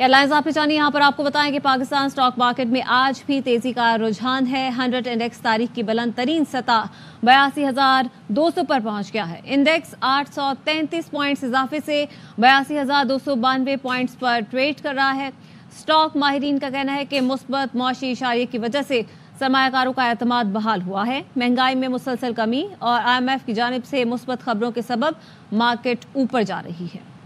airlines आपने जानी यहाँ पर आपको बताएं कि पाकिस्तान स्टॉक मार्केट में आज भी तेजी का रुझान है हंड्रेड इंडेक्स तारीख की बुलंद तरीन सतह बयासी हजार दो सौ पर पहुंच गया है इंडेक्स आठ सौ तैंतीस पॉइंट्स इजाफे से बयासी हजार दो सौ बानवे पॉइंट्स पर ट्रेड कर रहा है स्टॉक माहरीन का कहना है कि मुस्बत मौशी इशारे की वजह से सरमाकारों का अतमाद बहाल हुआ है महंगाई में मुसलसल कमी और आई की जानब से मुस्बत खबरों के सबब मार्केट ऊपर जा रही है